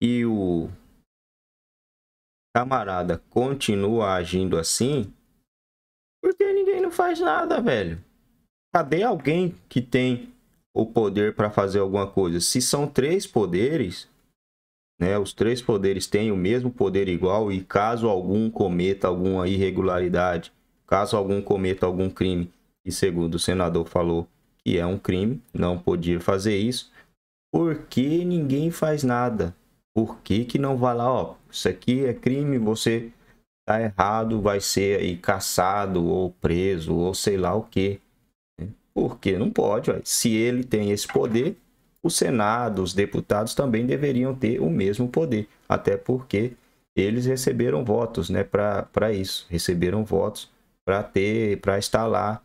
e o camarada continua agindo assim, porque ninguém não faz nada, velho. Cadê alguém que tem o poder para fazer alguma coisa? Se são três poderes, né? Os três poderes têm o mesmo poder igual e caso algum cometa alguma irregularidade, caso algum cometa algum crime, e segundo o senador falou que é um crime, não podia fazer isso, porque ninguém faz nada. Por que, que não vai lá, ó, isso aqui é crime, você tá errado, vai ser aí caçado ou preso ou sei lá o quê né? Porque não pode, ó. se ele tem esse poder, o Senado, os deputados também deveriam ter o mesmo poder, até porque eles receberam votos né, para isso, receberam votos para ter, para estar lá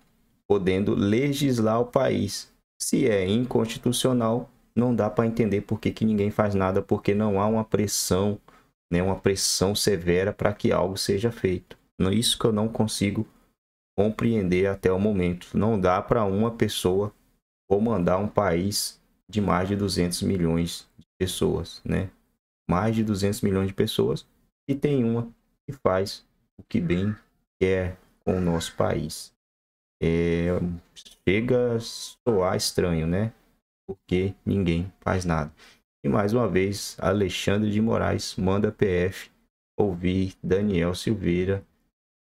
podendo legislar o país. Se é inconstitucional, não dá para entender por que, que ninguém faz nada, porque não há uma pressão, né, uma pressão severa para que algo seja feito. Isso que eu não consigo compreender até o momento. Não dá para uma pessoa comandar um país de mais de 200 milhões de pessoas, né? Mais de 200 milhões de pessoas e tem uma que faz o que bem quer com o nosso país. É, chega a soar estranho, né? porque ninguém faz nada. E mais uma vez, Alexandre de Moraes manda PF ouvir Daniel Silveira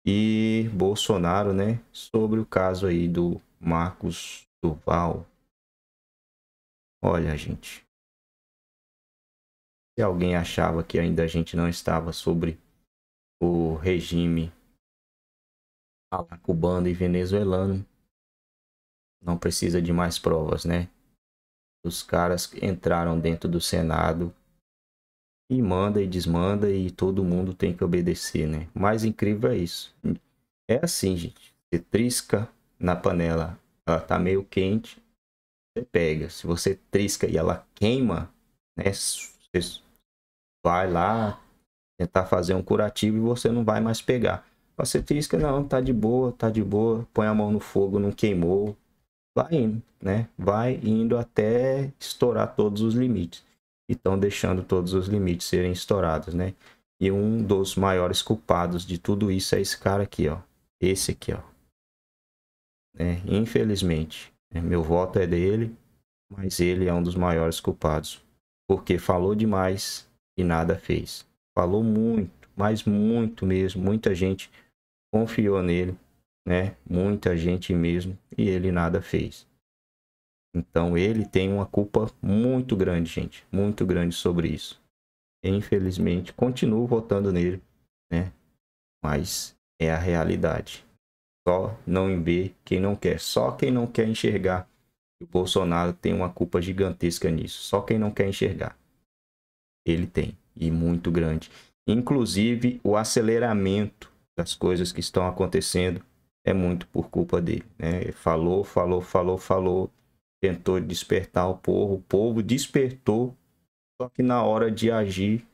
e Bolsonaro, né, sobre o caso aí do Marcos Duval. Olha, gente. Se alguém achava que ainda a gente não estava sobre o regime cubano e venezuelano, não precisa de mais provas, né? Os caras entraram dentro do Senado e manda e desmanda e todo mundo tem que obedecer, né? Mais incrível é isso. É assim, gente. Você trisca na panela, ela tá meio quente, você pega. Se você trisca e ela queima, né? Você vai lá tentar fazer um curativo e você não vai mais pegar. Você trisca, não, tá de boa, tá de boa, põe a mão no fogo, não queimou, vai indo, né? Vai indo até estourar todos os limites. Então, deixando todos os limites serem estourados, né? E um dos maiores culpados de tudo isso é esse cara aqui, ó. Esse aqui, ó. Né? Infelizmente, né? meu voto é dele, mas ele é um dos maiores culpados. Porque falou demais e nada fez. Falou muito, mas muito mesmo. Muita gente confiou nele né? Muita gente mesmo, e ele nada fez. Então ele tem uma culpa muito grande, gente, muito grande sobre isso. Infelizmente, continuo votando nele, né? Mas é a realidade. Só não vê quem não quer, só quem não quer enxergar o Bolsonaro tem uma culpa gigantesca nisso. Só quem não quer enxergar. Ele tem, e muito grande. Inclusive o aceleramento das coisas que estão acontecendo é muito por culpa dele. Né? Falou, falou, falou, falou, tentou despertar o povo, o povo despertou, só que na hora de agir